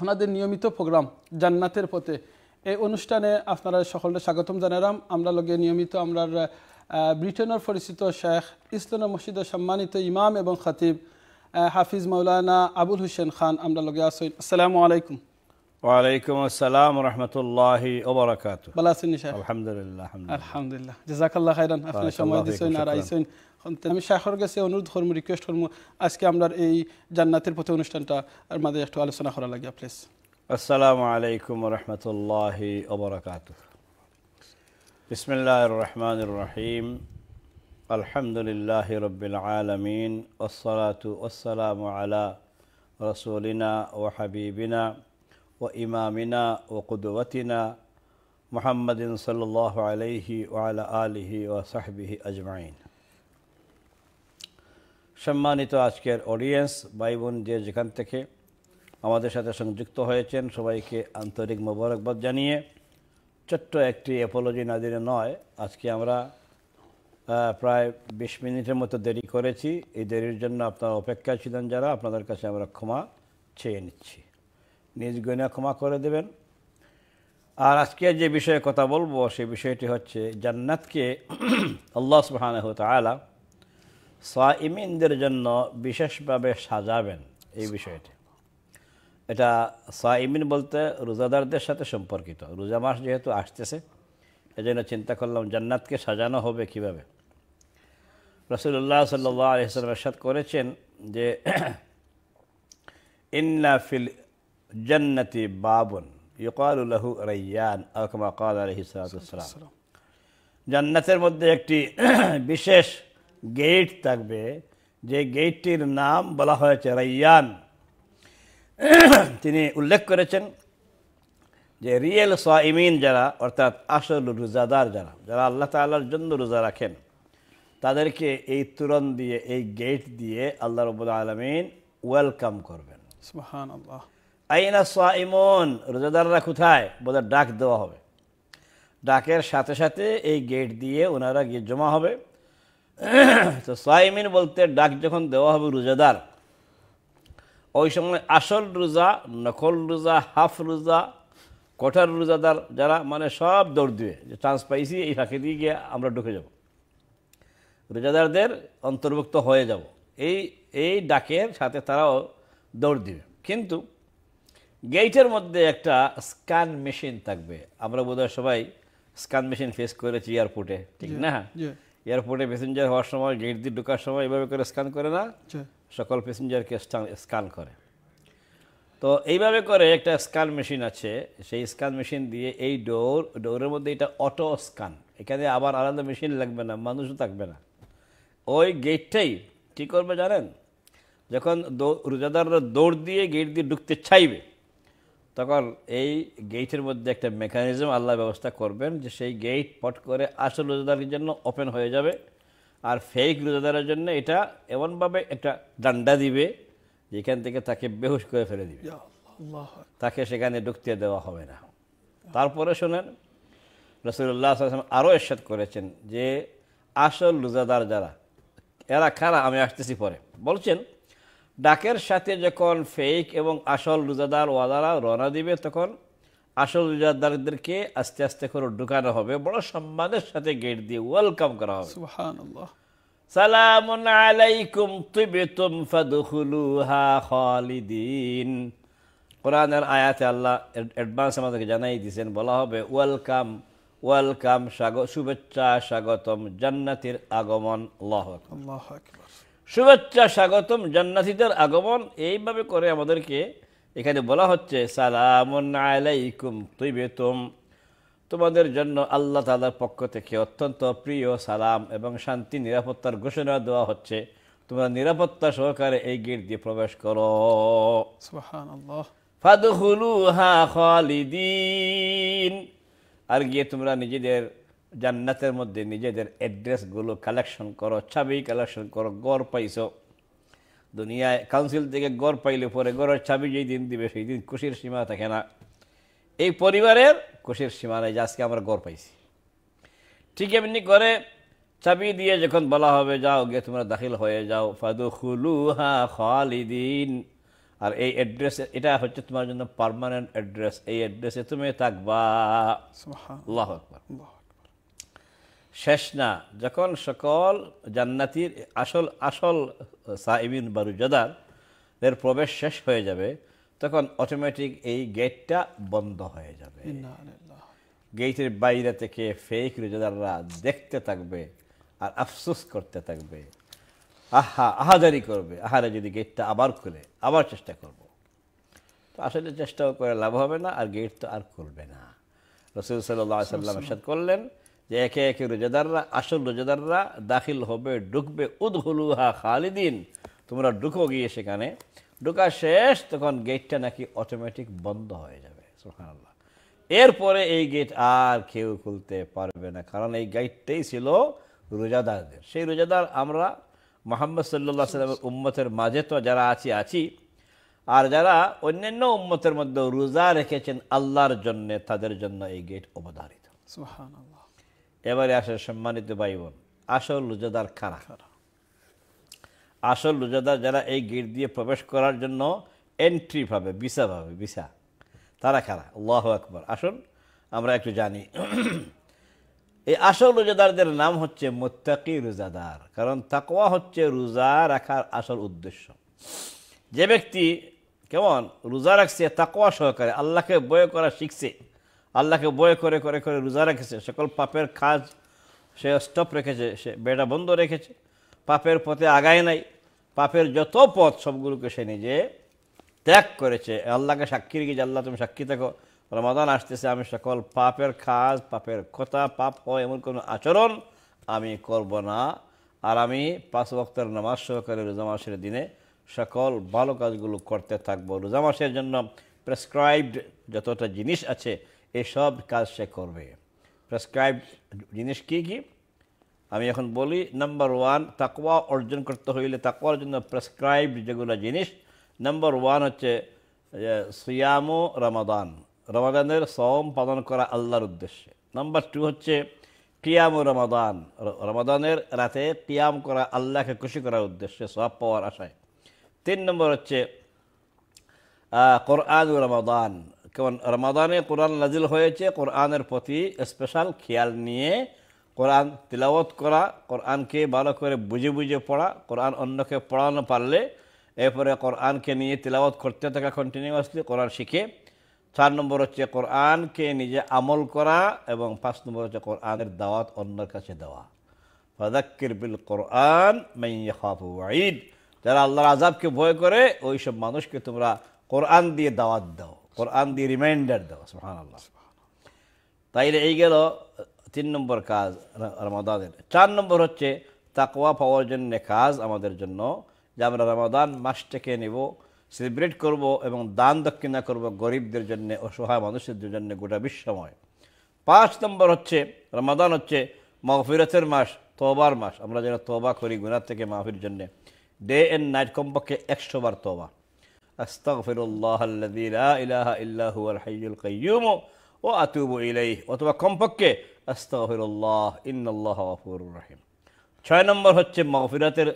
আপনাদের নিয়মিত প্রোগ্রাম জান্নাতের পথে এই অনুষ্ঠানে আপনারা সকলকে স্বাগতম জানালাম আমরা লগে নিয়মিত আমরা ব্রিটেনের পরিচিত শেখ ইসলাম মসজিদের সম্মানিত ইমাম এবং খাতিব হাফিজ মৌলানা আবুল হুসেন খান আমরা লগে আসইন আসসালামু আলাইকুম وعليكم السلام ورحمة الله وبركاته بلا سن شيخ الحمد لله الحمد لله الحمد لله جزاك الله خيرا أفنى شما ديسون আর আইসন আমি خور কাছে অনুরোধ করবো রিকোয়েস্ট করবো আজকে আমরা এই জান্নাতের পথে অনুষ্ঠানটা আর মাঝে একটু আলোচনা করা লাগে بليس. السلام عليكم ورحمة الله وبركاته بسم الله الرحمن الرحيم الحمد لله رب العالمين والصلاة والسلام على رسولنا وحبيبنا وإمامنا وقدوتنا محمد صلى الله عليه وعلى آله وصحبه أجمعين সম্মানিত আজকের অডিয়েন্স ভাই বোন যে যেখান থেকে আমাদের সাথে সংযুক্ত হয়েছেন সবাইকে আন্তরিক মোবারকবাদ জানিয়ে ছোট্ট একটি অ্যাপোলজি না দিনে নয় আজকে আমরা প্রায় বিশ মিনিটের মতো দেরি করেছি এই দেরির জন্য আপনারা অপেক্ষায় ছিলেন যারা আপনাদের কাছে আমরা ক্ষমা চেয়ে নিচ্ছি নিজ গয়না ক্ষমা করে দেবেন আর আজকে যে বিষয়ে কথা বলবো সেই বিষয়টি হচ্ছে জান্নাতকে আল্লাহ সুহান তালা সাইমিনদের জন্য বিশেষভাবে সাজাবেন এই বিষয়টি এটা সাইমিন বলতে রোজাদারদের সাথে সম্পর্কিত রোজা মাস যেহেতু আসতেছে এজন্য চিন্তা করলাম জান্নাতকে সাজানো হবে কিভাবে রসুল্লাহ সাল্লি সাল্লাম করেছেন যে ইন্না ফিল জন্নতি বাবন ইকালুলহু রাইয়ান আকমা কাল আলহি জান্নাতের মধ্যে একটি বিশেষ গেট থাকবে যে গেটটির নাম বলা হয়েছে রাইয়ান তিনি উল্লেখ করেছেন যে রিয়েল সাইমিন যারা অর্থাৎ আসল রোজাদার যারা যারা আল্লাহ তাল্লার জন্য রোজা রাখেন তাদেরকে এই তুরন দিয়ে এই গেট দিয়ে আল্লাহ রবুল আলমিন ওয়েলকাম করবেন আল্লাহ আইনা সাইমন রোজাদাররা কোথায় বোধহয় ডাক দেওয়া হবে ডাকের সাথে সাথে এই গেট দিয়ে ওনারা গিয়ে জমা হবে তো সাইমিন বলতে ডাক যখন দেওয়া হবে রোজাদার ওই সময় আসল রোজা নকল রোজা হাফ রোজা কঠার রোজাদার যারা মানে সব দৌড় দিয়ে যে চান্স পাইছি এই ফাঁকে দিয়ে গিয়ে আমরা ঢুকে যাব রোজাদারদের অন্তর্ভুক্ত হয়ে যাব এই এই ডাকের সাথে তারাও দৌড় দিবে কিন্তু গেইটের মধ্যে একটা স্ক্যান মেশিন থাকবে আমরা বোধ সবাই স্ক্যান মেশিন ফেস করেছি এয়ারপোর্টে ঠিক না এয়ারপোর্টে প্যাসেঞ্জার হওয়ার সময় গেট দিয়ে ঢোকার সময় এভাবে করে স্ক্যান করে না সকল প্যাসেঞ্জারকে স্ক্যান করে তো এইভাবে করে একটা স্ক্যান মেশিন আছে সেই স্ক্যান মেশিন দিয়ে এই ডোর ডোরের মধ্যে এটা অটো স্ক্যান এখানে আবার আলাদা মেশিন লাগবে না মানুষও থাকবে না ওই গেটটাই কী করবে জানেন যখন রোজাদাররা দৌড় দিয়ে গেট দিয়ে ঢুকতে চাইবে তখন এই গেটের মধ্যে একটা মেকানিজম আল্লাহ ব্যবস্থা করবেন যে সেই গেট পট করে আসল রোজাদারের জন্য ওপেন হয়ে যাবে আর ফেক রোজাদারের জন্য এটা এমনভাবে একটা ডান্ডা দিবে যেখান থেকে তাকে বেহুশ করে ফেলে দিবে তাকে সেখানে ঢুকতে দেওয়া হবে না তারপরে শোনেন রসুল্লাহ আসলাম আরও এরশাদ করেছেন যে আসল রোজাদার যারা এরা খারা আমি আসতেছি পরে বলছেন ডাকের সাথে যখন ফেক এবং আসল রোজাদার ওয়াদারা রওনা দিবে তখন আসল রোজাদারদেরকে আস্তে আস্তে করে ঢুকানো হবে বড় সম্মানের সাথে গেট দিয়ে ওয়েলকাম করা হবে সালামুন আলাইকুম তুবিতুম ফাদখুলুহা খালিদিন কোরআনের আয়াতে আল্লাহ অ্যাডভান্স আমাদেরকে জানাই দিয়েছেন বলা হবে ওয়েলকাম ওয়েলকাম স্বাগত শুভেচ্ছা স্বাগতম জান্নাতের আগমন আল্লাহ আল্লাহ শুভেচ্ছা স্বাগতম জান্নাতিদের আগমন এইভাবে করে আমাদেরকে এখানে বলা হচ্ছে সালামুন আলাইকুম তুই বেতম তোমাদের জন্য আল্লাহ তালার পক্ষ থেকে অত্যন্ত প্রিয় সালাম এবং শান্তি নিরাপত্তার ঘোষণা দেওয়া হচ্ছে তোমরা নিরাপত্তা সহকারে এই গেট দিয়ে প্রবেশ করো ফাদুহুলু খালিদিন আর গিয়ে তোমরা নিজেদের জান্নাতের মধ্যে নিজেদের অ্যাড্রেসগুলো কালেকশন করো চাবি কালেকশন করো গড় পাইছো দুনিয়ায় কাউন্সিল থেকে গড় পাইলে পরে গড়ের চাবি যেই দিন দিবে সেই দিন খুশির সীমা থাকে না এই পরিবারের খুশির সীমা নেই যে আজকে আমরা গড় পাইছি ঠিক এমনি করে চাবি দিয়ে যখন বলা হবে যাও গিয়ে তোমরা দাখিল হয়ে যাও ফাদু হা খালিদিন আর এই অ্যাড্রেস এটা হচ্ছে তোমার জন্য পারমানেন্ট অ্যাড্রেস এই অ্যাড্রেসে তুমি থাকবা আল্লাহ আকবর শেষ না যখন সকল জান্নাতির আসল আসল সাইমিন বারুজাদার এর প্রবেশ শেষ হয়ে যাবে তখন অটোমেটিক এই গেটটা বন্ধ হয়ে যাবে গেটের বাইরে থেকে ফেক রোজাদাররা দেখতে থাকবে আর আফসোস করতে থাকবে আহা আহাজারি করবে আহারে যদি গেটটা আবার খুলে আবার চেষ্টা করব। তো আসলে চেষ্টাও করে লাভ হবে না আর গেট তো আর খুলবে না রসুল সাল্লাম সাথে করলেন যে একে একে রোজাদাররা আসল রোজাদাররা দাখিল হবে ঢুকবে উদ্ঘুলুহা খালিদিন তোমরা ঢুকো গিয়ে সেখানে ঢুকা শেষ তখন গেটটা নাকি অটোমেটিক বন্ধ হয়ে যাবে সুহানাল্লাহ এরপরে এই গেট আর কেউ খুলতে পারবে না কারণ এই গেটটাই ছিল রোজাদারদের সেই রোজাদার আমরা মোহাম্মদ সাল্লা সাল্লামের উম্মতের মাঝে তো যারা আছি আছি আর যারা অন্যান্য উম্মতের মধ্যে রোজা রেখেছেন আল্লাহর জন্যে তাদের জন্য এই গেট অবধারিত সুহানাল্লাহ এবারে আসে সম্মানিত ভাই বোন আসল রোজাদার খারা আসল রোজাদার যারা এই গেট দিয়ে প্রবেশ করার জন্য এন্ট্রি পাবে বিসা পাবে বিসা তারা খারা আল্লাহ আকবর আসুন আমরা একটু জানি এই আসল রোজাদারদের নাম হচ্ছে মোত্তাকি রোজাদার কারণ তাকোয়া হচ্ছে রোজা রাখার আসল উদ্দেশ্য যে ব্যক্তি কেমন রোজা রাখছে তাকোয়া সহকারে আল্লাহকে বয় করা শিখছে আল্লাহকে বয়ে করে করে করে রোজা রেখেছে সকল পাপের কাজ সে স্টপ রেখেছে সে বেড়া বন্ধ রেখেছে পাপের পথে আগায় নাই পাপের যত পথ সবগুলোকে সে নিজে ত্যাগ করেছে আল্লাহকে সাক্ষী রেখেছে আল্লাহ তুমি সাক্ষী থাকো রমাদান আসতেছে আমি সকল পাপের কাজ পাপের কথা পাপ হয় এমন কোনো আচরণ আমি করব না আর আমি পাঁচ বক্তের নামাজ সহকারে রোজা মাসের দিনে সকল ভালো কাজগুলো করতে থাকবো রোজা মাসের জন্য প্রেসক্রাইবড যতটা জিনিস আছে এসব কাজ সে করবে প্রেসক্রাইব জিনিস কী কী আমি এখন বলি নাম্বার ওয়ান তাকওয়া অর্জন করতে হইলে তাকওয়ার জন্য প্রেসক্রাইব যেগুলো জিনিস নাম্বার ওয়ান হচ্ছে সিয়ামো রমাদান রমাদানের সম পালন করা আল্লাহর উদ্দেশ্যে নাম্বার টু হচ্ছে কিয়াম রমাদান রমাদানের রাতে কিয়াম করা আল্লাহকে খুশি করার উদ্দেশ্যে সব পাওয়ার আশায় তিন নম্বর হচ্ছে কোরআন রমাদান কেমন রমাদানে কোরআন নাজিল হয়েছে কোরআনের প্রতি স্পেশাল খেয়াল নিয়ে কোরআন তিলাওয়াত করা কোরআনকে ভালো করে বুঝে বুঝে পড়া কোরআন অন্যকে পড়ানো পারলে এরপরে কোরআনকে নিয়ে তিলাওয়াত করতে থাকা কন্টিনিউয়াসলি কোরআন শিখে চার নম্বর হচ্ছে কোরআনকে নিজে আমল করা এবং পাঁচ নম্বর হচ্ছে কোরআনের দাওয়াত অন্যের কাছে দেওয়া ফাদাক্কির বিল কোরআন যারা আল্লাহর আজাবকে ভয় করে ওই সব মানুষকে তোমরা কোরআন দিয়ে দাওয়াত দাও কোরআন দিয়ে রিমাইন্ডার দেওয়া সুহান আল্লাহ তাইলে এই গেল তিন নম্বর কাজ রমাদানের চার নম্বর হচ্ছে তাকোয়া পাওয়ার জন্য কাজ আমাদের জন্য যে আমরা রমাদান মাসটাকে নেব সেলিব্রেট করব এবং দান দক্ষিণা করব গরিবদের জন্য অসহায় মানুষদের জন্য গোটা বিশ্বময় পাঁচ নম্বর হচ্ছে রমাদান হচ্ছে মাহফিরতের মাস তোবার মাস আমরা যেন তোবা করি গুনার থেকে মাহফির জন্যে ডে অ্যান্ড নাইট কমপক্ষে একশো বার তোবা ও আতুবু ইলাই অথবা কমপক্ষে আস্তাগফিরুল্লাহ ইন্নাল্লাহ গফুর রহিম ছয় নম্বর হচ্ছে মগফিরাতের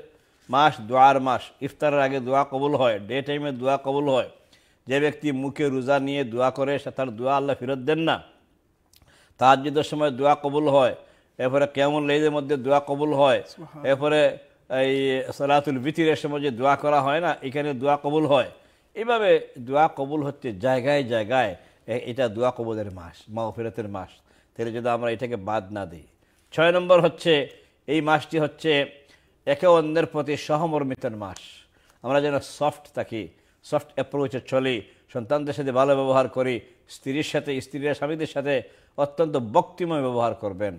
মাস দোয়ার মাস ইফতারের আগে দোয়া কবুল হয় ডে টাইমে দোয়া কবুল হয় যে ব্যক্তি মুখে রোজা নিয়ে দোয়া করে সে তার দোয়া আল্লাহ ফেরত দেন না তাহাজুদের সময় দোয়া কবুল হয় এরপরে কেমন লেদের মধ্যে দোয়া কবুল হয় এরপরে এই সালাতুল বিতিরের সময় যে দোয়া করা হয় না এখানে দোয়া কবুল হয় এভাবে দোয়া কবুল হচ্ছে জায়গায় জায়গায় এটা দোয়া কবুলের মাস মা ফেরতের মাস তাহলে যদি আমরা এটাকে বাদ না দিই ছয় নম্বর হচ্ছে এই মাসটি হচ্ছে একে অন্যের প্রতি সহমর্মিতের মাস আমরা যেন সফট থাকি সফট অ্যাপ্রোচে চলি সন্তানদের সাথে ভালো ব্যবহার করি স্ত্রীর সাথে স্ত্রীর স্বামীদের সাথে অত্যন্ত বক্তিময় ব্যবহার করবেন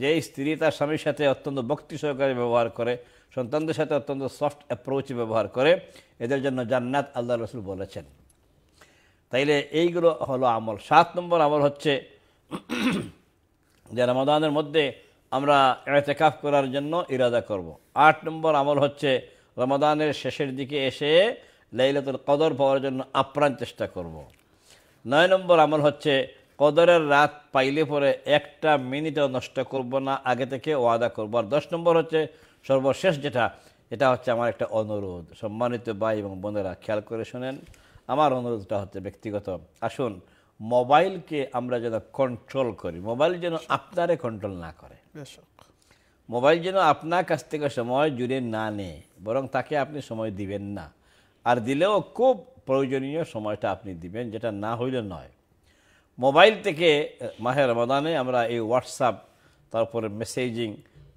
যে স্ত্রী তার স্বামীর সাথে অত্যন্ত বক্তি সহকারে ব্যবহার করে সন্তানদের সাথে অত্যন্ত সফট অ্যাপ্রোচ ব্যবহার করে এদের জন্য জান্নাত আল্লাহ রসুল বলেছেন তাইলে এইগুলো হলো আমল সাত নম্বর আমল হচ্ছে যে রমাদানের মধ্যে আমরা এতেকাফ করার জন্য ইরাদা করব। আট নম্বর আমল হচ্ছে রমাদানের শেষের দিকে এসে লাইলাতুল কদর পাওয়ার জন্য আপ্রাণ চেষ্টা করব। নয় নম্বর আমল হচ্ছে কদরের রাত পাইলে পরে একটা মিনিটও নষ্ট করব না আগে থেকে ওয়াদা করবো আর দশ নম্বর হচ্ছে সর্বশেষ যেটা এটা হচ্ছে আমার একটা অনুরোধ সম্মানিত ভাই এবং বোনেরা খেয়াল করে শোনেন আমার অনুরোধটা হচ্ছে ব্যক্তিগত আসুন মোবাইলকে আমরা যেন কন্ট্রোল করি মোবাইল যেন আপনারে কন্ট্রোল না করে মোবাইল যেন আপনার কাছ থেকে সময় জুড়ে না নেয় বরং তাকে আপনি সময় দিবেন না আর দিলেও খুব প্রয়োজনীয় সময়টা আপনি দিবেন যেটা না হইলে নয় মোবাইল থেকে মাহের রমাদানে আমরা এই হোয়াটসঅ্যাপ তারপরে মেসেজিং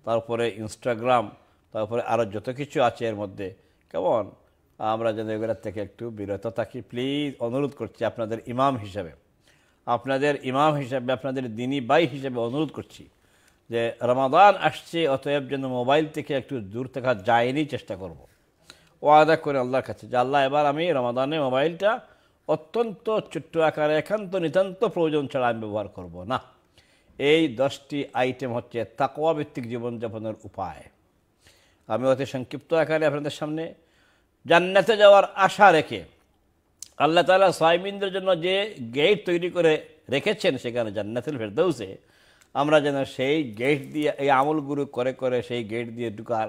তারপরে ইনস্টাগ্রাম তারপরে আরও যত কিছু আছে এর মধ্যে কেমন আমরা যেন এগুলোর থেকে একটু বিরত থাকি প্লিজ অনুরোধ করছি আপনাদের ইমাম হিসাবে আপনাদের ইমাম হিসাবে আপনাদের দিনী বাই হিসাবে অনুরোধ করছি যে রমাদান আসছে অতএব যেন মোবাইল থেকে একটু দূর থাকা যায়নি চেষ্টা করব। ও আদা করে আল্লাহর কাছে যে আল্লাহ এবার আমি রমাদানে মোবাইলটা অত্যন্ত ছোট্ট আকারে একান্ত নিতান্ত প্রয়োজন ছাড়া আমি ব্যবহার করব না এই দশটি আইটেম হচ্ছে তাকোয়া ভিত্তিক জীবনযাপনের উপায় আমি অতি সংক্ষিপ্ত আকারে আপনাদের সামনে জান্নাতে যাওয়ার আশা রেখে আল্লাহ তালা সাইমিনদের জন্য যে গেট তৈরি করে রেখেছেন সেখানে জান্নাতুল ফেরদৌসে আমরা যেন সেই গেট দিয়ে এই আমলগুলো করে করে সেই গেট দিয়ে ঢুকার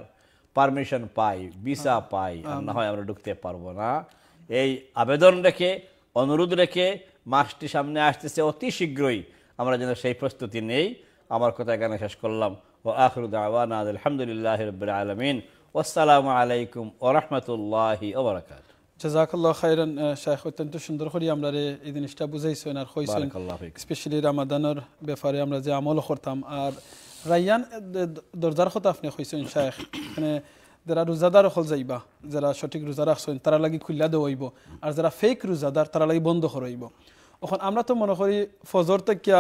পারমিশন পাই ভিসা পাই না হয় আমরা ঢুকতে পারবো না এই আবেদন রেখে অনুরোধ রেখে মাসটি সামনে আসতেছে অতি শীঘ্রই আমরা যেন সেই প্রস্তুতি নেই আমার কথা এখানে শেষ করলাম ও আখরুদ আওয়ান আলহামদুলিল্লাহ রবিল আলমিন আসসালামু আলাইকুম ও রহমতুল্লাহি ওবরাকাত জাজাকাল্লাহ খাইরান শেখ অত্যন্ত সুন্দর করে আমরা এই জিনিসটা বুঝাইছেন আর হয়েছেন স্পেশালি রামাদানের ব্যাপারে আমরা যে আমল করতাম আর রাইয়ান দরজার কথা আপনি হয়েছেন শেখ মানে যারা রোজাদার হল যাইবা যারা সঠিক রোজা রাখছেন তারা লাগি খুল্লা দেওয়াইব আর যারা ফেক রোজাদার তারা লাগি বন্ধ হরাইব এখন আমরা তো মনে করি ফজর থেকে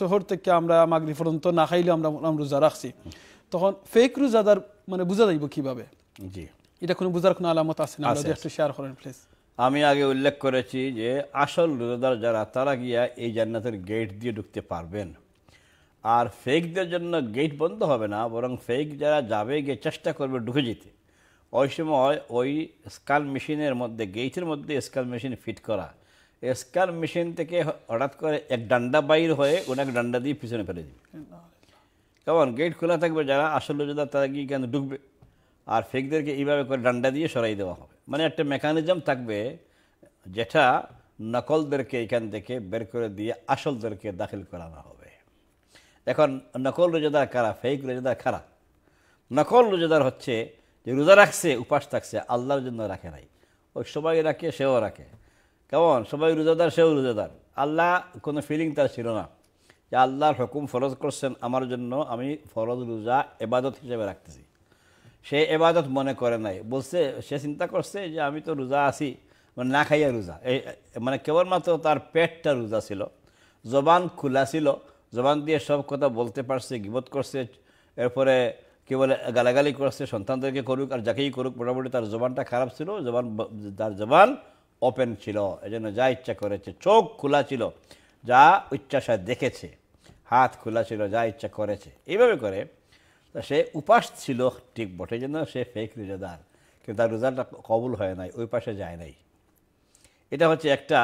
শহর থেকে আমরা মাগরি পর্যন্ত না খাইলে আমরা রোজা রাখছি তখন ফেক রোজাদার মানে বোঝা যাইব কিভাবে জি এটা কোনো বোঝার কোনো আলামত আছে না একটু শেয়ার করেন প্লিজ আমি আগে উল্লেখ করেছি যে আসল রোজাদার যারা তারা গিয়া এই জান্নাতের গেট দিয়ে ঢুকতে পারবেন আর ফেকদের জন্য গেট বন্ধ হবে না বরং ফেক যারা যাবে গিয়ে চেষ্টা করবে ঢুকে যেতে ওই সময় ওই স্কাল মেশিনের মধ্যে গেইটের মধ্যে স্কাল মেশিন ফিট করা এসকার মেশিন থেকে হঠাৎ করে এক ডান্ডা বাইর হয়ে ওনাকে ডান্ডা দিয়ে পিছনে ফেলে দিবে কেমন গেট খোলা থাকবে যারা আসল যোদ্ধা তারা গিয়ে কেন ঢুকবে আর ফেকদেরকে এইভাবে করে ডান্ডা দিয়ে সরাই দেওয়া হবে মানে একটা মেকানিজম থাকবে যেটা নকলদেরকে এখান থেকে বের করে দিয়ে আসলদেরকে দাখিল করানো হবে এখন নকল রোজাদার কারা ফেক রোজাদার খারা নকল রোজাদার হচ্ছে যে রোজা রাখছে উপাস থাকছে আল্লাহর জন্য রাখে নাই ওই সবাই রাখে সেও রাখে কেমন সবাই রোজাদার সেও রোজাদার আল্লাহ কোনো ফিলিং তার ছিল না যে আল্লাহর হুকুম ফরজ করছেন আমার জন্য আমি ফরজ রোজা এবাদত হিসেবে রাখতেছি সে এবাদত মনে করে নাই বলছে সে চিন্তা করছে যে আমি তো রোজা আছি মানে না খাইয়া রোজা এই মানে কেবলমাত্র তার পেটটা রোজা ছিল জবান খোলা ছিল জবান দিয়ে সব কথা বলতে পারছে গিবত করছে এরপরে কী বলে গালাগালি করছে সন্তানদেরকে করুক আর যাকেই করুক মোটামুটি তার জবানটা খারাপ ছিল জবান তার জবান ওপেন ছিল এজন্য যা ইচ্ছা করেছে চোখ খোলা ছিল যা ইচ্ছাসা দেখেছে হাত খোলা ছিল যা ইচ্ছা করেছে এইভাবে করে সে উপাস ছিল ঠিক বটে জন্য সে ফেক রোজাদার কিন্তু তার রোজাটা কবুল হয় নাই ওই পাশে যায় নাই এটা হচ্ছে একটা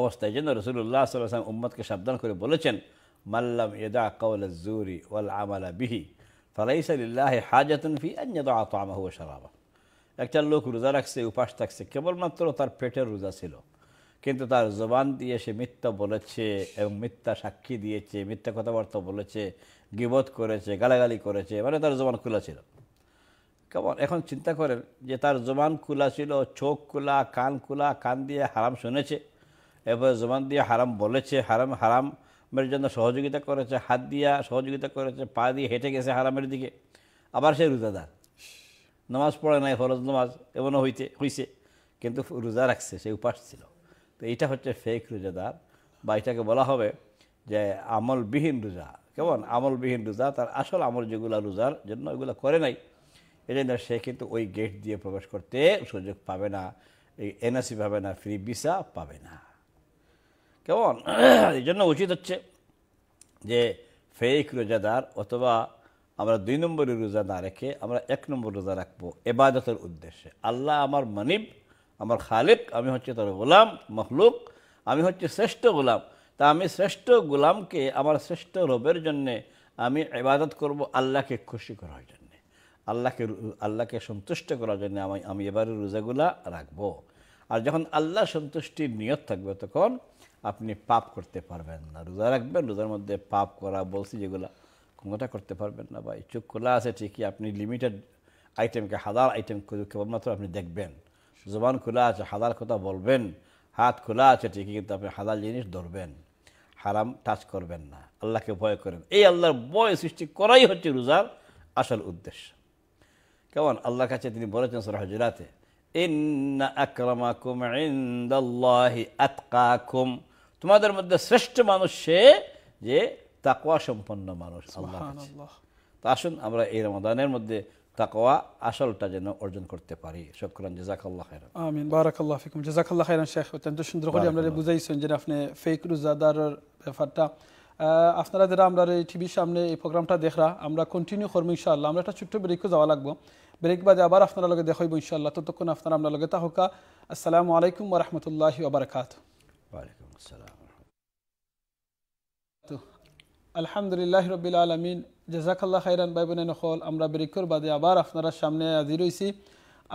অবস্থা এই জন্য রসুল্লাহ সাল্লাম উম্মদকে সাবধান করে বলেছেন মাল্লাম ইদা কৌল জুরি ওয়াল আমালা বিহি ফালাইসাল্লাহ হাজাতুন ফি আন্যদ আতামাহু সারাবা একটা লোক রোজা রাখছে উপাস থাকছে কেবলমাত্র তার পেটের রোজা ছিল কিন্তু তার জবান দিয়ে সে মিথ্যা বলেছে এবং মিথ্যা সাক্ষী দিয়েছে মিথ্যা কথাবার্তা বলেছে গিবত করেছে গালাগালি করেছে মানে তার জবান খোলা ছিল কেমন এখন চিন্তা করেন যে তার জবান খোলা ছিল চোখ খোলা কান খোলা কান দিয়ে হারাম শুনেছে এরপরে জবান দিয়ে হারাম বলেছে হারাম হারামের জন্য সহযোগিতা করেছে হাত দিয়া সহযোগিতা করেছে পা দিয়ে হেঁটে গেছে হারামের দিকে আবার সে রোজাদার নামাজ পড়ে নাই ফরজ নামাজ এমনও হইতে হইছে কিন্তু রোজা রাখছে সে উপাস ছিল তো এইটা হচ্ছে ফেক রোজাদার বা এটাকে বলা হবে যে আমলবিহীন রোজা কেমন আমলবিহীন রোজা তার আসল আমল যেগুলো রোজার জন্য ওইগুলো করে নাই এই জন্য সে কিন্তু ওই গেট দিয়ে প্রবেশ করতে সুযোগ পাবে না এই এনআসি পাবে না ফ্রি ভিসা পাবে না কেমন এই জন্য উচিত হচ্ছে যে ফেক রোজাদার অথবা আমরা দুই নম্বরের রোজা না রেখে আমরা এক নম্বর রোজা রাখবো এবাদতের উদ্দেশ্যে আল্লাহ আমার মানিব আমার খালিক আমি হচ্ছে তার গোলাম মখলুক আমি হচ্ছে শ্রেষ্ঠ গোলাম তা আমি শ্রেষ্ঠ গোলামকে আমার শ্রেষ্ঠ রবের জন্যে আমি এবাদত করব আল্লাহকে খুশি করার জন্যে আল্লাহকে আল্লাহকে সন্তুষ্ট করার জন্যে আমি আমি এবারের রোজাগুলা রাখবো আর যখন আল্লাহ সন্তুষ্টির নিয়ত থাকবে তখন আপনি পাপ করতে পারবেন না রোজা রাখবেন রোজার মধ্যে পাপ করা বলছি যেগুলা কোনোটা করতে পারবেন না বা চোখ খোলা আছে ঠিকই আপনি লিমিটেড আইটেমকে হাজার আইটেম কেবলমাত্র আপনি দেখবেন জবান খোলা আছে হাজার কথা বলবেন হাত খোলা আছে ঠিকই কিন্তু আপনি হাজার জিনিস ধরবেন হারাম টাচ করবেন না আল্লাহকে ভয় করেন এই আল্লাহর ভয় সৃষ্টি করাই হচ্ছে রোজার আসল উদ্দেশ্য কেমন আল্লাহর কাছে তিনি বলেছেন সর হজরাতে তোমাদের মধ্যে শ্রেষ্ঠ মানুষ সে যে তাকোয়া সম্পন্ন মানুষ আল্লাহ তো আসুন আমরা এই রমাদানের মধ্যে তাকোয়া আসলটা যেন অর্জন করতে পারি শুক্রান জাজাকাল্লাহ খাইরান আমিন বারাকাল্লাহ ফিকুম জাজাকাল্লাহ খাইরান শেখ অত্যন্ত সুন্দর করে আপনারা বুঝাইছেন যে আপনি ফেক রোজাদারের ব্যাপারটা আপনারা যারা আমরা এই টিভির সামনে এই প্রোগ্রামটা দেখরা আমরা কন্টিনিউ করবো ইনশাআল্লাহ আমরা একটা ছোট্ট ব্রেকও যাওয়া লাগবো ব্রেক বাদে আবার আপনারা লগে দেখাইবো ইনশাআল্লাহ ততক্ষণ আপনারা আমরা লগে তাহকা আসসালামু আলাইকুম ওরহমতুল্লাহি ওবরাকাত ওয়ালাইকুম আসসালাম আলহামদুলিল্লাহ রবিল আলমিন জেজাকাল্লা খাইরান বাই বোনেন হল আমরা বেরিকর বাদে আবার আপনারা সামনে হাজির হয়েছি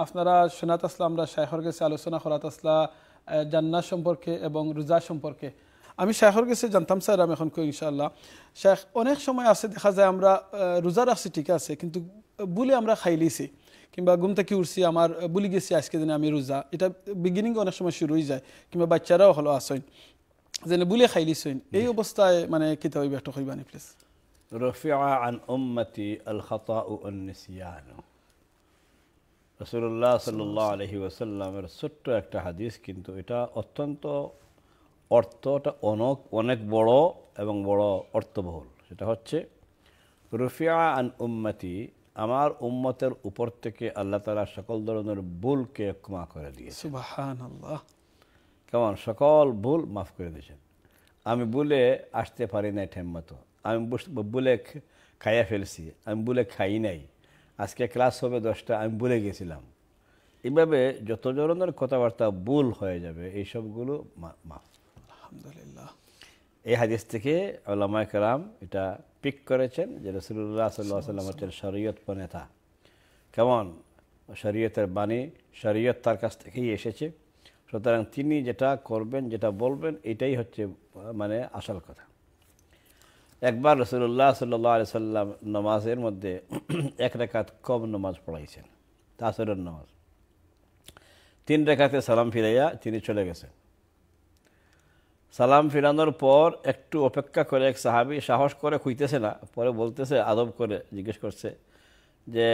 আপনারা শোনাত আসলা আমরা শাহর গেছে আলোচনা করাত আসলা জান্নার সম্পর্কে এবং রোজা সম্পর্কে আমি শাহর গেছে জানতাম স্যার আমি এখন কই ইনশাল্লাহ শাহ অনেক সময় আছে দেখা যায় আমরা রোজা রাখছি ঠিক আছে কিন্তু বলে আমরা খাইলিছি কিংবা ঘুম থেকে উঠছি আমার বলি গেছি আজকে দিনে আমি রোজা এটা বিগিনিং অনেক সময় শুরু হয়ে যায় কিংবা বাচ্চারাও হলো আসেন যেন বুলি খাই দিছইন এই অবস্থায় মানে কিতাব ব্যক্ত করিবানি প্লিজ رفع عن أمتي الخطأ والنسيان রসুল্লাহ সাল্লাহ আলহি ওসাল্লামের ছোট্ট একটা হাদিস কিন্তু এটা অত্যন্ত অর্থটা অনেক অনেক বড় এবং বড় অর্থবহুল সেটা হচ্ছে রফিয়া আন উম্মতি আমার উম্মতের উপর থেকে আল্লাহ তালা সকল ধরনের ভুলকে ক্ষমা করে দিয়েছে কেমন সকল ভুল মাফ করে দিয়েছেন আমি বলে আসতে পারি নাই ঠেম মতো আমি বলে খাইয়া ফেলছি আমি বলে খাই নাই আজকে ক্লাস হবে দশটা আমি বলে গেছিলাম এভাবে যত ধরনের কথাবার্তা ভুল হয়ে যাবে এইসবগুলো মাফ আলহামদুলিল্লাহ এই হাদিস থেকে আল্লামা কালাম এটা পিক করেছেন যে রসুল্লাহ সাল্লাহ সাল্লাম হচ্ছেন শরীয়ত প্রণেতা কেমন শরীয়তের বাণী শরীয়ত তার কাছ থেকেই এসেছে সুতরাং তিনি যেটা করবেন যেটা বলবেন এটাই হচ্ছে মানে আসল কথা একবার রসুল্লাহ সাল্লাহ আলি সাল্লাম নমাজের মধ্যে এক রেখাত কম নমাজ পড়াইছেন তাসরের নমাজ তিন রেখাতে সালাম ফিরাইয়া তিনি চলে গেছেন সালাম ফিরানোর পর একটু অপেক্ষা করে এক সাহাবি সাহস করে খুঁজতেছে না পরে বলতেছে আদব করে জিজ্ঞেস করছে যে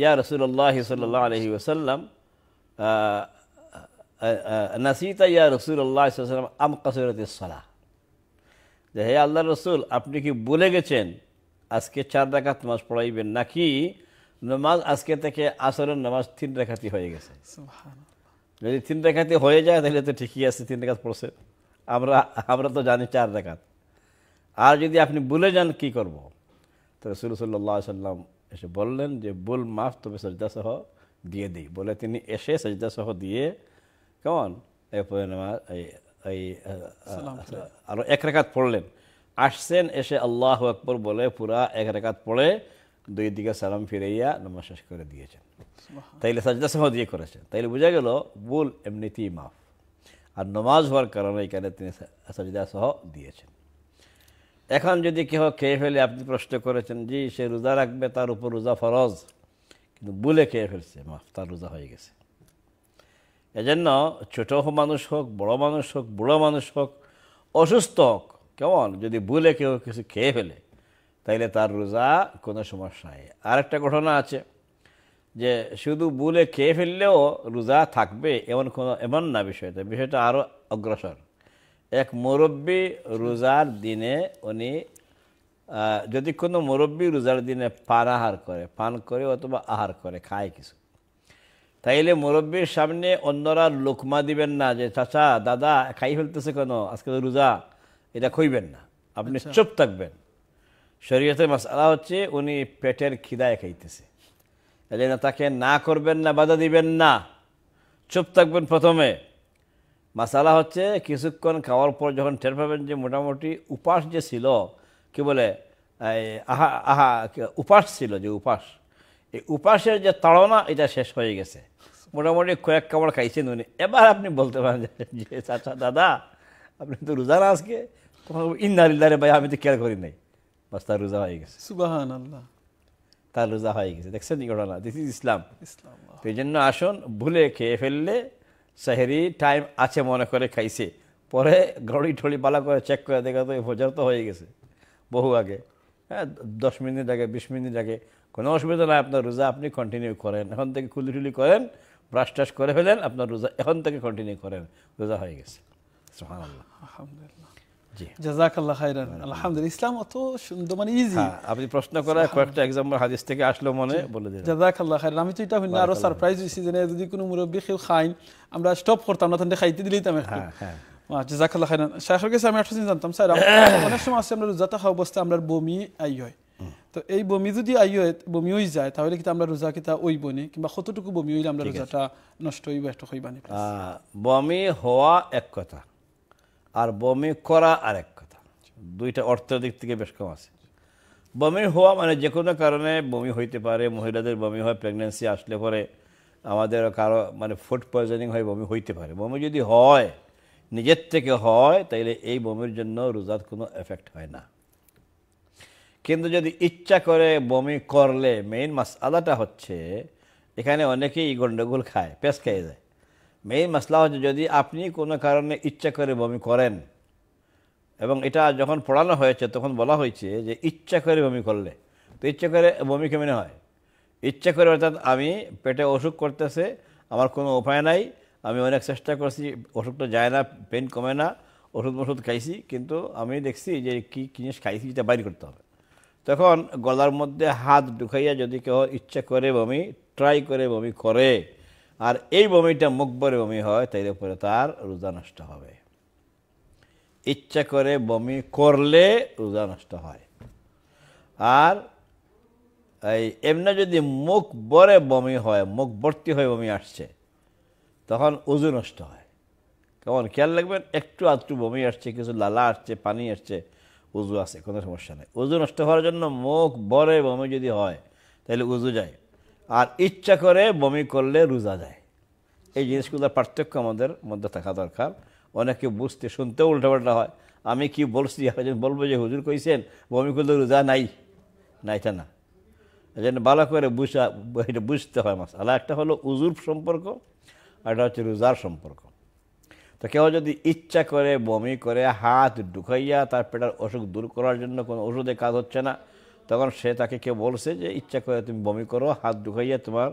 ইয়া রসুল্লাহ সাল্লাহ আলহি ওসাল্লাম নাসিতা ইয়া রসুল্লাহ সাল্লাম আম কাসরত সালাহ যে হে আল্লাহ রসুল আপনি কি বলে গেছেন আজকে চার রাখাত নামাজ পড়াইবেন নাকি নামাজ আজকে থেকে আসরের নামাজ তিন রেখাতি হয়ে গেছে যদি তিন রেখাতি হয়ে যায় তাহলে তো ঠিকই আছে তিন রেখাত পড়ছে আমরা আমরা তো জানি চার রেখাত আর যদি আপনি বলে যান কি করব তো রসুল সাল্লাহ সাল্লাম এসে বললেন যে বুল মাফ তবে সহ দিয়ে দিই বলে তিনি এসে সহ দিয়ে কেমন এরপরে নামাজ এই আরও এক রেখাত পড়লেন আসছেন এসে আল্লাহ আকবর বলে পুরা এক রেখাত পড়ে দুই দিকে সালাম ফিরাইয়া নামাজ শেষ করে দিয়েছেন তাইলে সহ দিয়ে করেছেন তাইলে বোঝা গেল বুল এমনিতেই মাফ আর নমাজ হওয়ার কারণে এখানে তিনি সহ দিয়েছেন এখন যদি কেহ খেয়ে ফেলে আপনি প্রশ্ন করেছেন যে সে রোজা রাখবে তার উপর রোজা ফরজ কিন্তু বলে খেয়ে ফেলছে মাফ তার রোজা হয়ে গেছে এজন্য ছোট মানুষ হোক বড় মানুষ হোক বুড়ো মানুষ হোক অসুস্থ হোক কেমন যদি ভুলে কেউ কিছু খেয়ে ফেলে তাইলে তার রোজা কোনো সমস্যা নেই আরেকটা ঘটনা আছে যে শুধু ভুলে খেয়ে ফেললেও রোজা থাকবে এমন কোনো এমন না বিষয়টা বিষয়টা আরও অগ্রসর এক মুরব্বী রোজার দিনে উনি যদি কোনো মুরব্বী রোজার দিনে পানাহার করে পান করে অথবা আহার করে খায় কিছু তাইলে মুরব্বীর সামনে অন্যরা লোকমা দিবেন না যে চাচা দাদা খাই ফেলতেছে কেন আজকে তো রোজা এটা খইবেন না আপনি আচ্ছা। চুপ থাকবেন শরীয়তের মশালা হচ্ছে উনি পেটের খিদায় খাইতেছে তাহলে তাকে না করবেন না বাধা দিবেন না চুপ থাকবেন প্রথমে মাসালা হচ্ছে কিছুক্ষণ খাওয়ার পর যখন টের পাবেন যে মোটামুটি উপাস যে ছিল কি বলে আহা আহা উপাস ছিল যে উপাস এই উপাসের যে তাড়না এটা শেষ হয়ে গেছে মোটামুটি কয়েক কামড় খাইছেন উনি এবার আপনি বলতে পারেন যে চাচা দাদা আপনি তো রোজা না আজকে ইন্দার ইন্দারে ভাই আমি তো কেয়ার করি নাই বাস তার রোজা হয়ে গেছে সুবাহান আল্লাহ তার রোজা হয়ে গেছে দেখছেন ঘটনা দিস ইসলাম ইসলাম এই জন্য আসুন ভুলে খেয়ে ফেললে সেহরি টাইম আছে মনে করে খাইছে পরে ঘড়ি ঠড়ি পালা করে চেক করে দেখা তো ভোজার তো হয়ে গেছে বহু আগে হ্যাঁ দশ মিনিট আগে বিশ মিনিট আগে কোনো অসুবিধা নাই আপনার রোজা আপনি কন্টিনিউ করেন এখন থেকে খুলি ঠুলি করেন ব্রাশ টাশ করে ফেলেন আপনার রোজা এখন থেকে কন্টিনিউ করেন রোজা হয়ে গেছে আলহামদুলিল্লাহ মানে হ্যাঁ, থেকে আমি যদি কোনো আমরা হ্যাঁ, হ্যাঁ। জানতাম অনেক সময় আছে বমি আই হয় তো এই বমি যদি আই হয় বমি হয়ে যায় তাহলে কিন্তু আমরা রোজা কিতা ওই বনে কিংবা কতটুকু বমি হইলে আমরা রোজাটা নষ্ট হইবা একটু বমি হওয়া এক কথা আর বমি করা আরেক কথা দুইটা অর্থের দিক থেকে বেশ কম আছে বমি হওয়া মানে যে কোনো কারণে বমি হইতে পারে মহিলাদের বমি হয় প্রেগনেন্সি আসলে পরে আমাদের কারো মানে ফুড পয়জনিং হয় বমি হইতে পারে বমি যদি হয় নিজের থেকে হয় তাইলে এই বমির জন্য রোজার কোনো এফেক্ট হয় না কিন্তু যদি ইচ্ছা করে বমি করলে মেইন মাস আলাটা হচ্ছে এখানে অনেকেই গণ্ডগোল খায় পেস খেয়ে যায় মেইন মশলা হচ্ছে যদি আপনি কোনো কারণে ইচ্ছা করে বমি করেন এবং এটা যখন পড়ানো হয়েছে তখন বলা হয়েছে যে ইচ্ছা করে বমি করলে তো ইচ্ছা করে বমি কেমন হয় ইচ্ছা করে অর্থাৎ আমি পেটে অসুখ করতেছে আমার কোনো উপায় নাই আমি অনেক চেষ্টা করছি অসুখটা যায় না পেন কমে না ওষুধ ওষুধ খাইছি কিন্তু আমি দেখছি যে কি জিনিস খাইছি সেটা বাইর করতে হবে তখন গলার মধ্যে হাত ঢুকাইয়া যদি কেউ ইচ্ছা করে বমি ট্রাই করে বমি করে আর এই বমিটা মুখবরে বমি হয় তাই উপরে তার রোজা নষ্ট হবে ইচ্ছা করে বমি করলে রোজা নষ্ট হয় আর এই এমনি যদি মুখ বরে বমি হয় মুখ ভর্তি হয়ে বমি আসছে তখন উজু নষ্ট হয় কেমন খেয়াল রাখবেন একটু আধটু বমি আসছে কিছু লালা আসছে পানি আসছে উজু আছে কোনো সমস্যা নেই উজু নষ্ট হওয়ার জন্য মুখ বরে বমি যদি হয় তাহলে উজু যায় আর ইচ্ছা করে বমি করলে রোজা যায় এই জিনিসগুলোর পার্থক্য আমাদের মধ্যে থাকা দরকার অনেকে বুঝতে শুনতেও উল্টাপাল্টা হয় আমি কি বলছি একজন বলবো যে হুজুর কইছেন বমি করলে রোজা নাই নাইটা না যেন ভালো করে বুঝা এটা বুঝতে হয় মাসালা একটা হলো উজুর সম্পর্ক আর এটা হচ্ছে রোজার সম্পর্ক তো কেউ যদি ইচ্ছা করে বমি করে হাত ঢুকাইয়া তার পেটার অসুখ দূর করার জন্য কোনো ওষুধে কাজ হচ্ছে না তখন সে তাকে কেউ বলছে যে ইচ্ছা করে তুমি বমি করো হাত ঢুকাইয়া তোমার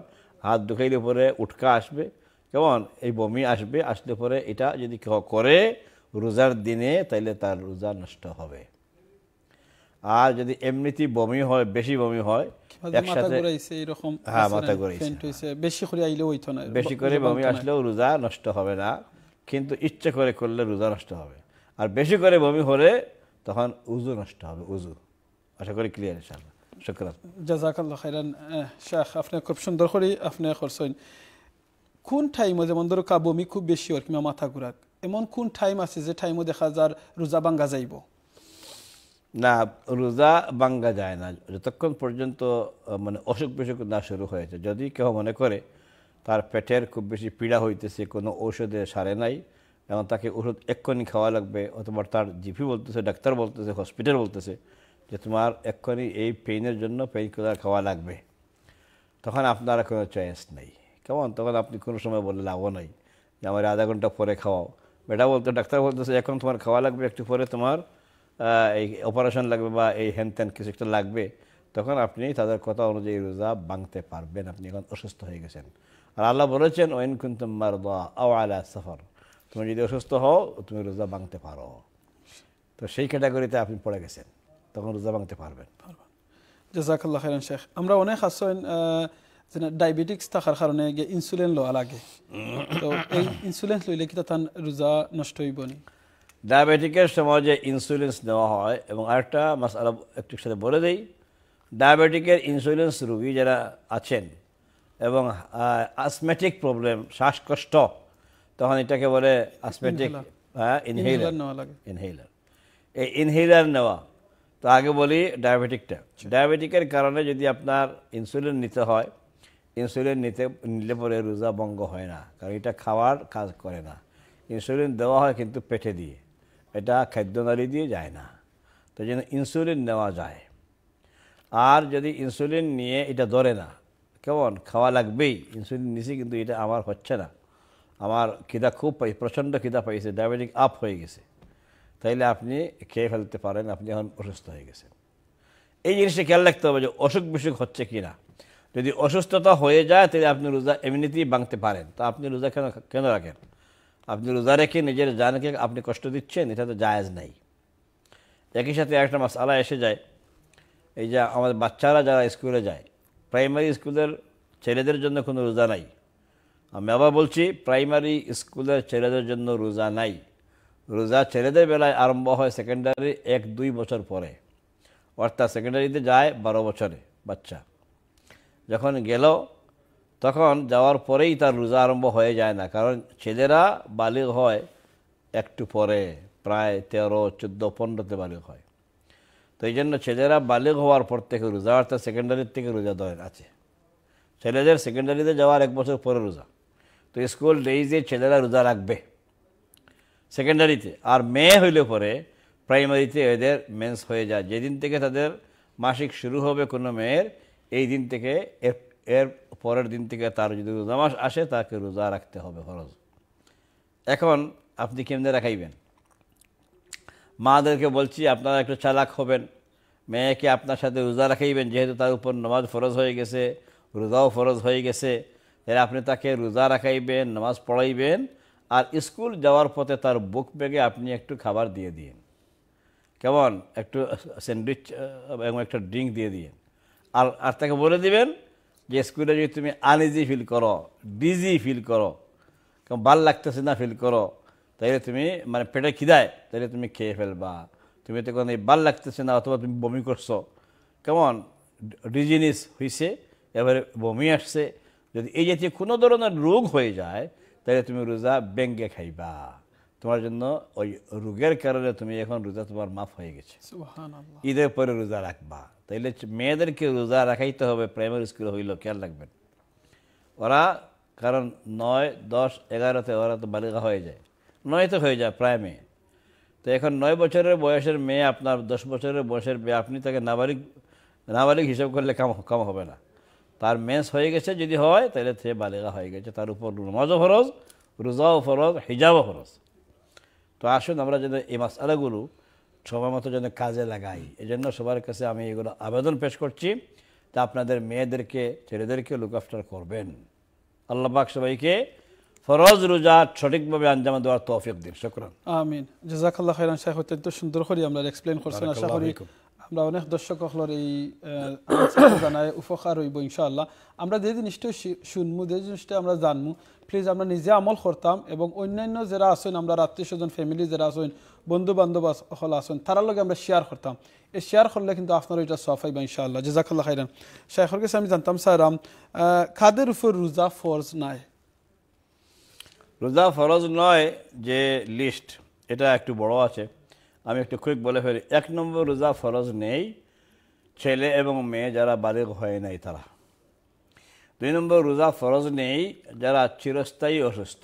হাত ঢুকাইলে পরে উটকা আসবে কেমন এই বমি আসবে আসলে পরে এটা যদি কেউ করে রোজার দিনে তাইলে তার রোজা নষ্ট হবে আর যদি এমনিতেই বমি হয় বেশি বমি হয় একসাথে হ্যাঁ মাথা ঘুরাইছে বেশি করে আইলে হইতো না বেশি করে বমি আসলেও রোজা নষ্ট হবে না কিন্তু ইচ্ছে করে করলে রোজা নষ্ট হবে আর বেশি করে বমি হলে তখন উজু নষ্ট হবে উজু আশা করি ক্লিয়ার ইনশাআল্লাহ শুক্রান জাজাকাল্লাহ খাইরান শাহ আপনি খুব সুন্দর করে আপনি করছেন কোন টাইমে যেমন ধরো কাবমি খুব বেশি ওর কিংবা মাথা ঘুরাক এমন কোন টাইম আছে যে টাইমও দেখা যার রোজা বাঙ্গা যাইব না রোজা বাঙ্গা যায় না যতক্ষণ পর্যন্ত মানে অসুখ বিসুখ না শুরু হয়েছে যদি কেউ মনে করে তার পেটের খুব বেশি পীড়া হইতেছে কোনো ঔষধে সারে নাই এবং তাকে ওষুধ এক্ষণি খাওয়া লাগবে অথবা তার জিপি বলতেছে ডাক্তার বলতেছে হসপিটাল বলতেছে যে তোমার এক্ষুনি এই পেইনের জন্য পেইন কিলার খাওয়া লাগবে তখন আপনার কোনো চয়েস নেই কেমন তখন আপনি কোনো সময় বলে লাভও নাই যে আমার আধা ঘন্টা পরে খাওয়াও বেটা বলতো ডাক্তার বলতেছে এখন তোমার খাওয়া লাগবে একটু পরে তোমার এই অপারেশন লাগবে বা এই হ্যান ত্যান কিছু একটা লাগবে তখন আপনি তাদের কথা অনুযায়ী রোজা ভাঙতে পারবেন আপনি এখন অসুস্থ হয়ে গেছেন আর আল্লাহ বলেছেন ওয়েন কুন্তুম মারদা আও আলা সফর তুমি যদি অসুস্থ হও তুমি রোজা ভাঙতে পারো তো সেই ক্যাটাগরিতে আপনি পড়ে গেছেন তখন রোজা ভাঙতে পারবেন জাজাকাল্লা শেখ আমরা অনেক আসেন ডায়াবেটিক্স থাকার কারণে গিয়ে ইনসুলিন লওয়া লাগে তো এই ইনসুলিন লইলে কি তখন রোজা নষ্ট হইব ডায়াবেটিকের সময় যে ইনসুলিন্স নেওয়া হয় এবং আরেকটা মাসালা একটু সাথে বলে দেই ডায়াবেটিকের ইনসুলিন্স রুগী যারা আছেন এবং আসমেটিক প্রবলেম শ্বাসকষ্ট তখন এটাকে বলে আসমেটিক হ্যাঁ ইনহেলার ইনহেলার এই ইনহেলার নেওয়া তো আগে বলি ডায়াবেটিকটা ডায়াবেটিকের আচ্ছা। কারণে যদি আপনার ইনসুলিন নিতে হয় ইনসুলিন নিতে নিলে পরে রোজা ভঙ্গ হয় না কারণ এটা খাওয়ার কাজ করে না ইনসুলিন দেওয়া হয় কিন্তু পেটে দিয়ে এটা খাদ্যনালী দিয়ে যায় না তো যেন ইনসুলিন নেওয়া যায় আর যদি ইনসুলিন নিয়ে এটা ধরে না কেমন খাওয়া লাগবেই ইনসুলিন নিছি কিন্তু এটা আমার হচ্ছে না আমার খিদা খুব পাই প্রচণ্ড খিদা পাইছে ডায়াবেটিক আপ হয়ে গেছে তাইলে আপনি খেয়ে ফেলতে পারেন আপনি এখন অসুস্থ হয়ে গেছেন এই জিনিসটা খেয়াল রাখতে হবে যে অসুখ বিসুখ হচ্ছে কি না যদি অসুস্থতা হয়ে যায় তাহলে আপনি রোজা এমনিতেই ভাঙতে পারেন তা আপনি রোজা কেন কেন রাখেন আপনি রোজা রেখে নিজের জানকে আপনি কষ্ট দিচ্ছেন এটা তো জায়জ নাই একই সাথে একটা আলা এসে যায় এই যে আমাদের বাচ্চারা যারা স্কুলে যায় প্রাইমারি স্কুলের ছেলেদের জন্য কোনো রোজা নাই আমি আবার বলছি প্রাইমারি স্কুলের ছেলেদের জন্য রোজা নাই রোজা ছেলেদের বেলায় আরম্ভ হয় সেকেন্ডারি এক দুই বছর পরে অর্থাৎ সেকেন্ডারিতে যায় বারো বছরে বাচ্চা যখন গেল তখন যাওয়ার পরেই তার রোজা আরম্ভ হয়ে যায় না কারণ ছেলেরা বালিক হয় একটু পরে প্রায় তেরো চোদ্দো পনেরোতে বালিক হয় তো এই জন্য ছেলেরা বালিক হওয়ার পর থেকে রোজা অর্থাৎ সেকেন্ডারির থেকে রোজা ধরে আছে ছেলেদের সেকেন্ডারিতে যাওয়ার এক বছর পরে রোজা তো স্কুল ডেইজে ছেলেরা রোজা রাখবে সেকেন্ডারিতে আর মেয়ে হইলে পরে প্রাইমারিতে এদের মেন্স হয়ে যায় যেদিন থেকে তাদের মাসিক শুরু হবে কোনো মেয়ের এই দিন থেকে এর এর পরের দিন থেকে তার যদি রোজা মাস আসে তাকে রোজা রাখতে হবে ফরজ এখন আপনি কেমনে রাখাইবেন মাদেরকে বলছি আপনারা একটু চালাক হবেন মেয়েকে আপনার সাথে রোজা রাখাইবেন যেহেতু তার উপর নামাজ ফরজ হয়ে গেছে রোজাও ফরজ হয়ে গেছে তাহলে আপনি তাকে রোজা রাখাইবেন নামাজ পড়াইবেন আর স্কুল যাওয়ার পথে তার বুক ব্যাগে আপনি একটু খাবার দিয়ে দিন কেমন একটু স্যান্ডউইচ এবং একটা ড্রিঙ্ক দিয়ে দিন আর আর তাকে বলে দিবেন যে স্কুলে যদি তুমি আনইজি ফিল করো ডিজি ফিল করো কেমন ভাল লাগতেছে না ফিল করো তাইলে তুমি মানে পেটে খিদায় তাইলে তুমি খেয়ে ফেলবা তুমি তো কোনো ভাল লাগতেছে না অথবা তুমি বমি করছো কেমন ডিজিনিস হয়েছে এবারে বমি আসছে যদি এই জাতীয় কোনো ধরনের রোগ হয়ে যায় তাহলে তুমি রোজা ব্যঙ্গে খাইবা তোমার জন্য ওই রোগের কারণে তুমি এখন রোজা তোমার মাফ হয়ে গেছে ঈদের পরে রোজা রাখবা তাইলে মেয়েদেরকে রোজা রাখাইতে হবে প্রাইমারি স্কুলে হইলেও খেয়াল রাখবেন ওরা কারণ নয় দশ এগারোতে ওরা তো বালিকা হয়ে যায় নয় তো হয়ে যায় প্রায় মেয়ে তো এখন নয় বছরের বয়সের মেয়ে আপনার দশ বছরের বয়সের মেয়ে আপনি তাকে নাবালিক নাবালিক হিসাব করলে কাম কাম হবে না তার মেস হয়ে গেছে যদি হয় তাহলে সে বালেগা হয়ে গেছে তার উপর নমাজও ফরজ রোজাও ফরজ হিজাবও ফরজ তো আসুন আমরা যেন এই মাসালাগুলো সময় মতো যেন কাজে লাগাই এই জন্য সবার কাছে আমি এগুলো আবেদন পেশ করছি তা আপনাদের মেয়েদেরকে ছেলেদেরকে লুক আফটার করবেন আল্লাহবাক সবাইকে ফরজ রোজা সঠিকভাবে আঞ্জামা দেওয়ার তৌফিক দিন শুক্রান আমিন জাজাকাল্লাহ খাইরান অত্যন্ত সুন্দর করে আমরা এক্সপ্লেন করছেন আশা করি আমরা অনেক দর্শক হলর এই জানায় উপকার হইব ইনশাআল্লাহ আমরা যে জিনিসটা শুনবো যে জিনিসটা আমরা জানবো প্লিজ আমরা নিজে আমল করতাম এবং অন্যান্য যারা আসেন আমরা আত্মীয় স্বজন ফ্যামিলি যারা আসেন বন্ধু বান্ধব হল আসেন তারা লোক আমরা শেয়ার করতাম এই শেয়ার করলে কিন্তু আপনার ওইটা সফাই বা ইনশাআল্লাহ জেজাকাল্লাহ খাইরান শেখর কাছে আমি জানতাম স্যার খাদের উপর রোজা ফরজ নাই রোজা ফরজ নয় যে লিস্ট এটা একটু বড় আছে আমি একটু কুইক বলে ফেলি এক নম্বর রোজা ফরজ নেই ছেলে এবং মেয়ে যারা বালিক হয় নাই তারা দুই নম্বর রোজা ফরজ নেই যারা চিরস্থায়ী অসুস্থ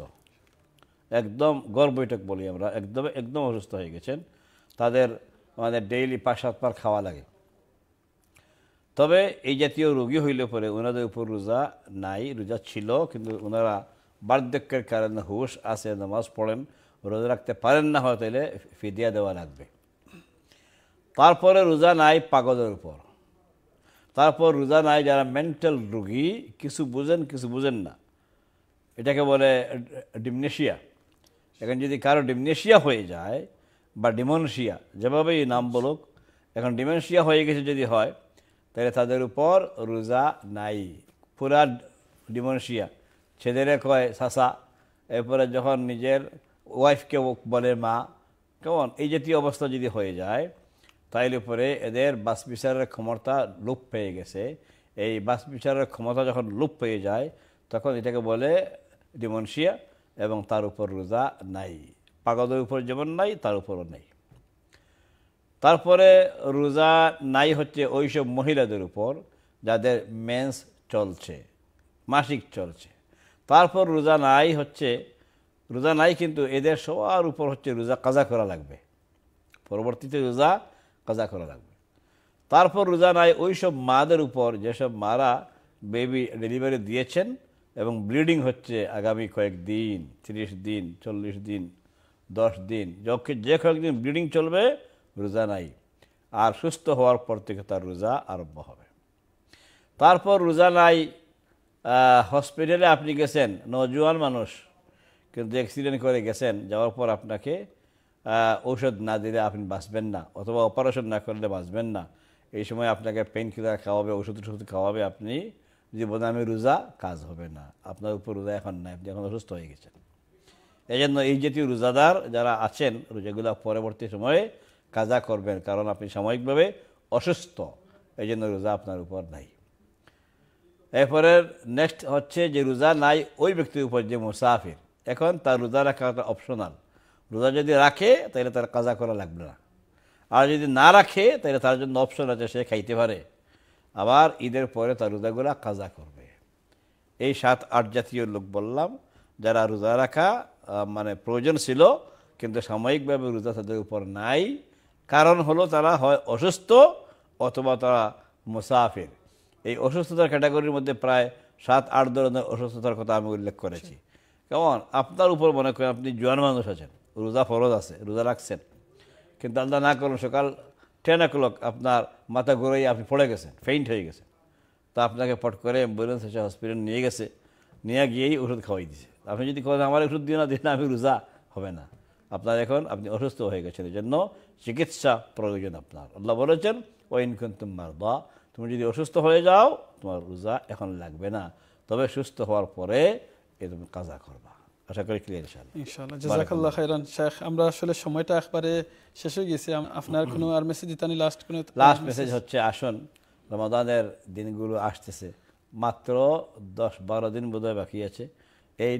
একদম গর বৈঠক বলি আমরা একদম একদম অসুস্থ হয়ে গেছেন তাদের আমাদের ডেইলি পাঁচ পার খাওয়া লাগে তবে এই জাতীয় রোগী হইলে পরে ওনাদের উপর রোজা নাই রোজা ছিল কিন্তু ওনারা বার্ধক্যের কারণে হুশ আছে নামাজ পড়েন রোজা রাখতে পারেন না হয় তাহলে ফিদিয়া দেওয়া লাগবে তারপরে রোজা নাই পাগলের উপর তারপর রোজা নাই যারা মেন্টাল রুগী কিছু বুঝেন কিছু বুঝেন না এটাকে বলে ডিমনেশিয়া এখন যদি কারো ডিমনেশিয়া হয়ে যায় বা ডিমনশিয়া যেভাবেই নাম বলুক এখন ডিমেনশিয়া হয়ে গেছে যদি হয় তাহলে তাদের উপর রোজা নাই পুরা ডিমনশিয়া ছেদেরে কয় সাসা এরপরে যখন নিজের ওয়াইফকে বলে মা কেমন এই জাতীয় অবস্থা যদি হয়ে যায় তাইলে পরে এদের বাস বিচারের ক্ষমতা লোপ পেয়ে গেছে এই বাস বিচারের ক্ষমতা যখন লোপ পেয়ে যায় তখন এটাকে বলে ডিমনশিয়া এবং তার উপর রোজা নাই পাগলের উপর যেমন নাই তার উপরও নেই তারপরে রোজা নাই হচ্ছে ওইসব মহিলাদের উপর যাদের মেন্স চলছে মাসিক চলছে তারপর রোজা নাই হচ্ছে রোজা নাই কিন্তু এদের সবার উপর হচ্ছে রোজা কাজা করা লাগবে পরবর্তীতে রোজা কাজা করা লাগবে তারপর রোজা নাই ওই সব মাদের উপর যেসব মারা বেবি ডেলিভারি দিয়েছেন এবং ব্লিডিং হচ্ছে আগামী কয়েকদিন তিরিশ দিন চল্লিশ দিন দশ দিন যখন যে কয়েকদিন ব্লিডিং চলবে রোজা নাই আর সুস্থ হওয়ার পর থেকে তার রোজা আরম্ভ হবে তারপর রোজা নাই হসপিটালে আপনি গেছেন নজওয়ান মানুষ কিন্তু অ্যাক্সিডেন্ট করে গেছেন যাওয়ার পর আপনাকে ঔষধ না দিলে আপনি বাঁচবেন না অথবা অপারেশন না করলে বাঁচবেন না এই সময় আপনাকে পেন কিলার খাওয়াবে ওষুধ ওষুধ খাওয়াবে আপনি জীবনামী রোজা কাজ হবে না আপনার উপর রোজা এখন নাই আপনি এখন অসুস্থ হয়ে গেছেন এই জন্য এই জাতীয় রোজাদার যারা আছেন রোজাগুলো পরবর্তী সময়ে কাজা করবেন কারণ আপনি সাময়িকভাবে অসুস্থ এই জন্য রোজা আপনার উপর নাই এরপরের নেক্সট হচ্ছে যে রোজা নাই ওই ব্যক্তির উপর যে মুসাফির এখন তার রোজা রাখাটা অপশনাল রোজা যদি রাখে তাহলে তার কাজা করা লাগবে না আর যদি না রাখে তাহলে তার জন্য অপশন আছে সে খাইতে পারে আবার ঈদের পরে তার রোজাগুলা কাজা করবে এই সাত আট জাতীয় লোক বললাম যারা রোজা রাখা মানে প্রয়োজন ছিল কিন্তু সাময়িকভাবে রোজা তাদের উপর নাই কারণ হলো তারা হয় অসুস্থ অথবা তারা মুসাফির এই অসুস্থতার ক্যাটাগরির মধ্যে প্রায় সাত আট ধরনের অসুস্থতার কথা আমি উল্লেখ করেছি কেমন আপনার উপর মনে করেন আপনি জোয়ান মানুষ আছেন রোজা ফরজ আছে রোজা রাখছেন কিন্তু আল্লাহ না করেন সকাল টেন ও ক্লক আপনার মাথা ঘুরাই আপনি পড়ে গেছেন ফেইন্ট হয়ে গেছে তা আপনাকে পট করে অ্যাম্বুলেন্স এসে হসপিটাল নিয়ে গেছে নিয়ে গিয়েই ওষুধ খাওয়াই দিয়েছে আপনি যদি করেন আমার ওষুধ দিয়ে না দিন আমি রোজা হবে না আপনার এখন আপনি অসুস্থ হয়ে গেছেন এই জন্য চিকিৎসা প্রয়োজন আপনার আল্লাহ বলেছেন ও ইনকুন তোমার বা তুমি যদি অসুস্থ হয়ে যাও তোমার রোজা এখন লাগবে না তবে সুস্থ হওয়ার পরে এরকম কাজা করবা আশা করি ক্লিয়ার ইনশাআল্লাহ ইনশাআল্লাহ জাজাকাল্লাহ খাইরান শেখ আমরা আসলে সময়টা একবারে শেষ হয়ে গেছে আপনার কোনো আর মেসেজ দিতানি লাস্ট কোনো লাস্ট মেসেজ হচ্ছে আসুন রমাদানের দিনগুলো আসতেছে মাত্র দশ বারো দিন বোধহয় বাকি আছে এই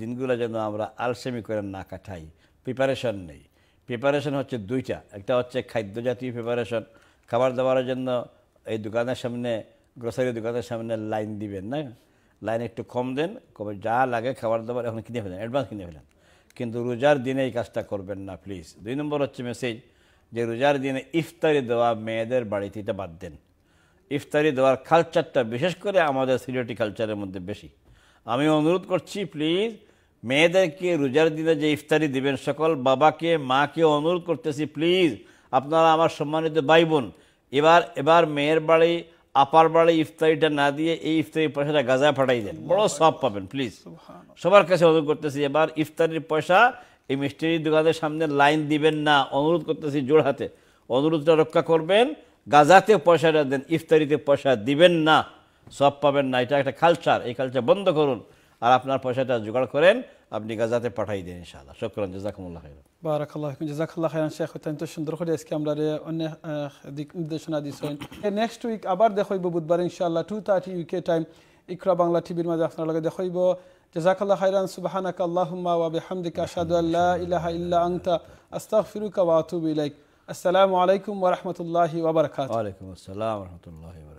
দিনগুলো যেন আমরা আলসেমি করে না কাটাই প্রিপারেশন নেই প্রিপারেশন হচ্ছে দুইটা একটা হচ্ছে খাদ্য জাতীয় প্রিপারেশন খাবার দাবারের জন্য এই দোকানের সামনে গ্রোসারি দোকানের সামনে লাইন দিবেন না লাইন একটু কম দেন কবে যা লাগে খাবার দাবার এখন কিনে ফেলেন অ্যাডভান্স কিনে ফেলেন কিন্তু রোজার দিনে এই কাজটা করবেন না প্লিজ দুই নম্বর হচ্ছে মেসেজ যে রোজার দিনে ইফতারি দেওয়া মেয়েদের বাড়িতে এটা বাদ দেন ইফতারি দেওয়ার কালচারটা বিশেষ করে আমাদের সিলেটি কালচারের মধ্যে বেশি আমি অনুরোধ করছি প্লিজ মেয়েদেরকে রোজার দিনে যে ইফতারি দিবেন সকল বাবাকে মাকে অনুরোধ করতেছি প্লিজ আপনারা আমার সম্মানিত ভাই বোন এবার এবার মেয়ের বাড়ি আপার বাড়ি ইফতারিটা না দিয়ে এই ইফতারির পয়সাটা গাজায় ফাটাই দেন বড় সব পাবেন প্লিজ সবার কাছে অনুরোধ করতেছি এবার ইফতারির পয়সা এই মিষ্টির দোকানের সামনে লাইন দিবেন না অনুরোধ করতেছি জোর হাতে অনুরোধটা রক্ষা করবেন গাজাতে পয়সাটা দেন ইফতারিতে পয়সা দিবেন না সব পাবেন না এটা একটা কালচার এই কালচার বন্ধ করুন আর আপনার পয়সাটা জোগাড় করেন আপনি গাজাতে পাঠাই দেন ইনশাআল্লাহ শকরান জাজাকুমুল্লাহ খাই বারাকাল্লাহ জাজাকাল্লাহ খাইরান শেখ অত্যন্ত সুন্দর করে আজকে আমরা অনেক দিক নির্দেশনা দিচ্ছেন নেক্সট উইক আবার দেখব বুধবার ইনশাআল্লাহ two thirty UK time Iqra Bangla টিভির মাঝে আপনার লগে দেখব জাজাকাল্লাহ খাইরান সুবাহানাক আল্লাহুম্মা ওয়া বিহামদিকা আশহাদু আল্লা ইলাহা ইল্লা আনতা আস্তাগফিরুকা ওয়া আতুবু ইলাইক আসসালামু আলাইকুম ওয়া রাহমাতুল্লাহি ওয়া বারাকাতুহু ওয়া আলাইকুম আসসালাম ওয়া রাহমাতুল্লাহি